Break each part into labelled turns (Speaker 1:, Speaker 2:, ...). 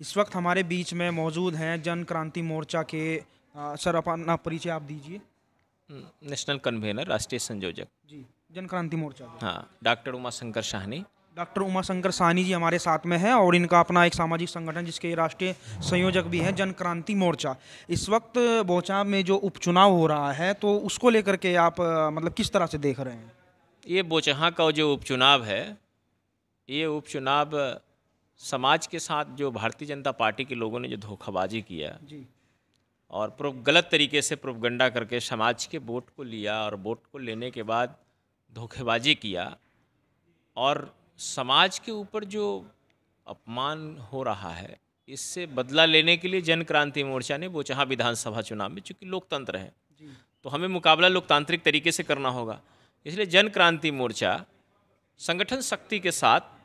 Speaker 1: इस वक्त हमारे बीच में मौजूद हैं जन क्रांति मोर्चा के आ, सर अपना परिचय आप दीजिए
Speaker 2: हम्म, नेशनल कन्वेनर राष्ट्रीय संयोजक जी
Speaker 1: जन क्रांति मोर्चा
Speaker 2: हाँ डॉक्टर उमा शंकर शाहनी
Speaker 1: डॉक्टर उमा शंकर साहनी जी हमारे साथ में हैं और इनका अपना एक सामाजिक संगठन जिसके राष्ट्रीय संयोजक भी हैं जन क्रांति मोर्चा इस वक्त बोचा में जो उपचुनाव हो रहा है तो उसको लेकर के आप मतलब किस तरह से देख रहे हैं
Speaker 2: ये बोचहा का जो उपचुनाव है ये उपचुनाव समाज के साथ जो भारतीय जनता पार्टी के लोगों ने जो धोखाबाजी किया जी और प्रो गलत तरीके से प्रोपगंडा करके समाज के वोट को लिया और वोट को लेने के बाद धोखेबाजी किया और समाज के ऊपर जो अपमान हो रहा है इससे बदला लेने के लिए जन क्रांति मोर्चा ने वो बोचहा विधानसभा चुनाव में चूँकि लोकतंत्र है तो हमें मुकाबला लोकतांत्रिक तरीके से करना होगा इसलिए जन क्रांति मोर्चा संगठन शक्ति के साथ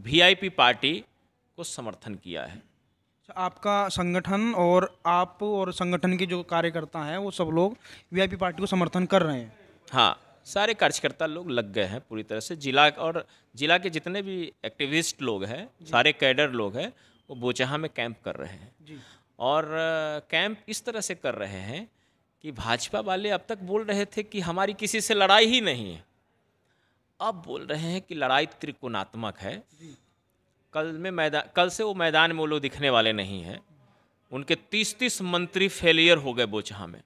Speaker 2: वीआईपी पार्टी को समर्थन किया है अच्छा,
Speaker 1: आपका संगठन और आप और संगठन के जो कार्यकर्ता हैं वो सब लोग वीआईपी पार्टी को समर्थन कर रहे हैं
Speaker 2: हाँ सारे कार्यकर्ता लोग लग गए हैं पूरी तरह से जिला और जिला के जितने भी एक्टिविस्ट लोग हैं सारे कैडर लोग हैं वो बोचहा में कैंप कर रहे हैं और कैंप इस तरह से कर रहे हैं कि भाजपा वाले अब तक बोल रहे थे कि हमारी किसी से लड़ाई ही नहीं है अब बोल रहे हैं कि लड़ाई तो त्रिकोणात्मक है कल में मैदान कल से वो मैदान में वो लोग दिखने वाले नहीं हैं उनके तीस तीस मंत्री फेलियर हो गए बोचहा में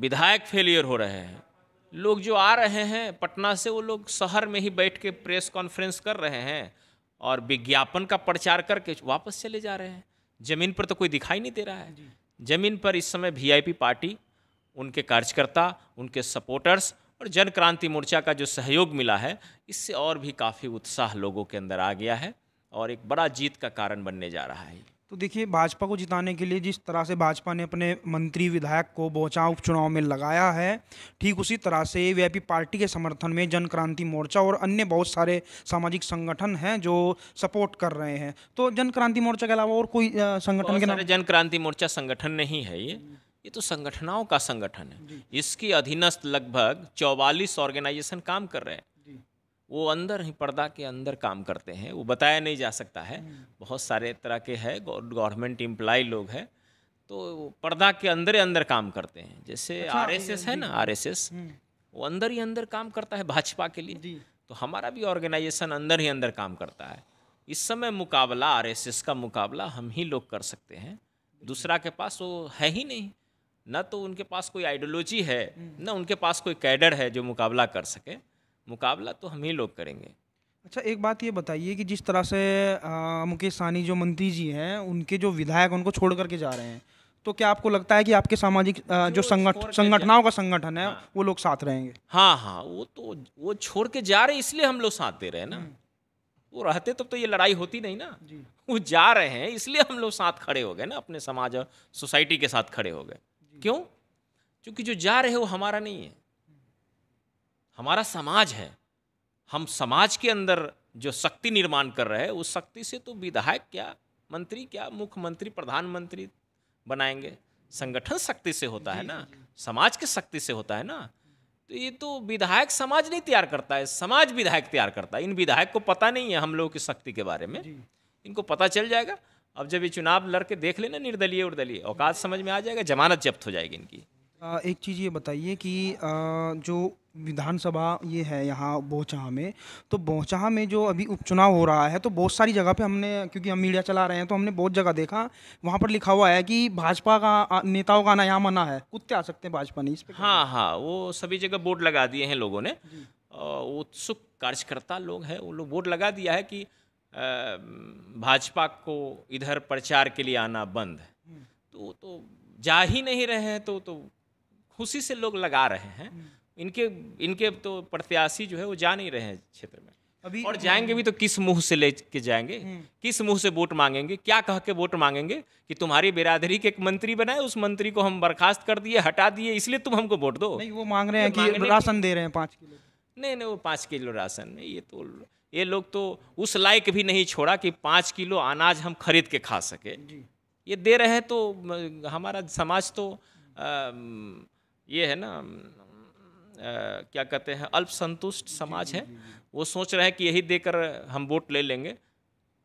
Speaker 2: विधायक फेलियर हो रहे हैं लोग जो आ रहे हैं पटना से वो लोग शहर में ही बैठ के प्रेस कॉन्फ्रेंस कर रहे हैं और विज्ञापन का प्रचार करके वापस चले जा रहे हैं ज़मीन पर तो कोई दिखाई नहीं दे रहा है ज़मीन पर इस समय वीआईपी पार्टी उनके कार्यकर्ता उनके सपोर्टर्स और जन क्रांति मोर्चा का जो सहयोग मिला है इससे और भी काफ़ी उत्साह लोगों के अंदर आ गया है और एक बड़ा जीत का कारण बनने जा रहा है
Speaker 1: तो देखिए भाजपा को जिताने के लिए जिस तरह से भाजपा ने अपने मंत्री विधायक को बोचा उपचुनाव में लगाया है ठीक उसी तरह से वीआईपी पार्टी के समर्थन में जन क्रांति मोर्चा और अन्य बहुत सारे सामाजिक संगठन हैं जो सपोर्ट कर रहे हैं तो जन क्रांति मोर्चा के अलावा और कोई संगठन के नाम
Speaker 2: जन क्रांति मोर्चा संगठन नहीं है ये ये तो संगठनाओं का संगठन है इसकी अधीनस्थ लगभग चौवालीस ऑर्गेनाइजेशन काम कर रहे हैं वो अंदर ही पर्दा के अंदर काम करते हैं वो बताया नहीं जा सकता है हम्म। बहुत सारे तरह के है गवर्नमेंट इम्प्लाई लोग हैं तो पर्दा के अंदर ही अंदर काम करते हैं जैसे अच्छा, एस है ना आरएसएस हम्म। वो अंदर ही अंदर काम करता है भाजपा के लिए तो हमारा भी ऑर्गेनाइजेशन अंदर ही अंदर काम करता है इस समय मुकाबला आरएसएस का मुकाबला हम ही लोग कर सकते हैं दूसरा के पास वो है ही नहीं ना तो उनके पास कोई आइडियोलॉजी है ना उनके पास कोई कैडर है जो मुकाबला कर सके मुकाबला तो हम ही लोग करेंगे
Speaker 1: अच्छा एक बात ये बताइए कि जिस तरह से मुकेश सानी जो मंत्री जी हैं उनके जो विधायक उनको छोड़ करके जा रहे हैं तो क्या आपको लगता है कि आपके सामाजिक जो संगठन संगठनाओं का संगठन है हाँ। वो लोग साथ रहेंगे
Speaker 2: हाँ हाँ वो तो वो छोड़ के जा रहे इसलिए हम लोग साथ दे रहे हैं ना हम्म। वो रहते तब तो ये लड़ाई होती नहीं ना वो जा रहे हैं इसलिए हम लोग साथ खड़े हो गए ना अपने समाज और सोसाइटी के साथ खड़े हो गए क्यों क्योंकि जो जा रहे हो हमारा नहीं है हमारा समाज है हम समाज के अंदर जो शक्ति निर्माण कर रहे हैं उस शक्ति से तो विधायक क्या मंत्री क्या मुख्यमंत्री प्रधानमंत्री बनाएंगे संगठन शक्ति से होता है ना समाज के शक्ति से होता है ना तो ये तो विधायक समाज नहीं तैयार करता है समाज विधायक तैयार करता है इन विधायक को पता नहीं है हम लोगों की शक्ति के बारे में इनको पता चल जाएगा अब जब ये चुनाव लड़के देख लेना निर्दलीय उर्दलीय औकात समझ में आ जाएगा जमानत जब्त हो जाएगी इनकी
Speaker 1: आ, एक चीज़ ये बताइए कि आ, जो विधानसभा ये है यहाँ बोचहा में तो बोचहा में जो अभी उपचुनाव हो रहा है तो बहुत सारी जगह पे हमने क्योंकि हम मीडिया चला रहे हैं तो हमने बहुत जगह देखा वहाँ पर लिखा हुआ है कि भाजपा का नेताओं का नया मना है कुत्ते आ सकते हैं भाजपा नहीं इस पर
Speaker 2: हाँ हाँ वो सभी जगह बोर्ड लगा दिए हैं लोगों ने उत्सुक कार्यकर्ता लोग हैं वो लोग बोर्ड लगा दिया है कि भाजपा को इधर प्रचार के लिए आना बंद तो तो जा ही नहीं रहे हैं तो तो खुशी से लोग लगा रहे हैं इनके इनके तो प्रत्याशी जो है वो जा नहीं रहे हैं क्षेत्र में अभी और जाएंगे भी तो किस मुंह से ले के जाएंगे हम्म। किस मुंह से वोट मांगेंगे क्या कह के वोट मांगेंगे कि तुम्हारी बिरादरी के एक मंत्री बनाए उस मंत्री को हम बर्खास्त कर दिए हटा दिए इसलिए तुम
Speaker 1: हमको वोट दो नहीं वो मांग रहे हैं कि राशन दे रहे हैं पाँच किलो
Speaker 2: नहीं नहीं वो पाँच किलो राशन नहीं ये तो ये लोग तो उस लायक भी नहीं छोड़ा कि पाँच किलो अनाज हम खरीद के खा सके ये दे रहे हैं तो हमारा समाज तो आ, ये है ना आ, क्या कहते हैं अल्पसंतुष्ट समाज है वो सोच रहे हैं कि यही देकर हम वोट ले लेंगे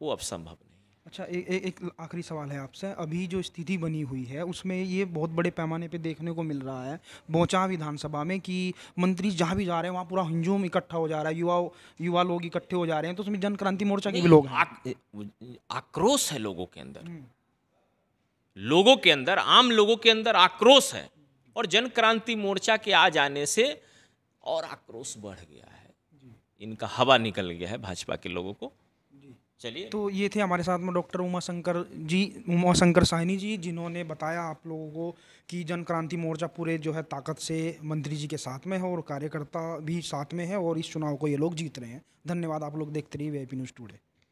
Speaker 2: वो अब संभव
Speaker 1: अच्छा ए, ए, एक आखिरी सवाल है आपसे अभी जो स्थिति बनी हुई है उसमें ये बहुत बड़े पैमाने पे देखने को मिल रहा है बोचा विधानसभा में कि मंत्री जहाँ भी जा रहे हैं वहाँ पूरा हिंजूम इकट्ठा हो जा रहा है युवा युवा लोग इकट्ठे हो जा रहे हैं तो उसमें जन क्रांति मोर्चा के भी लोग
Speaker 2: आक्रोश है लोगों के अंदर हम्म। लोगों के अंदर आम लोगों के अंदर आक्रोश है और जन क्रांति मोर्चा के आ जाने से और आक्रोश बढ़ गया है इनका हवा निकल गया है भाजपा के लोगों को चलिए
Speaker 1: तो ये थे हमारे साथ में डॉक्टर उमा शंकर जी उमा शंकर साहनी जी जिन्होंने बताया आप लोगों को कि जन क्रांति मोर्चा पूरे जो है ताकत से मंत्री जी के साथ में है और कार्यकर्ता भी साथ में है और इस चुनाव को ये लोग जीत रहे हैं धन्यवाद आप लोग देखते रहिए वे पी न्यूज़ टूडे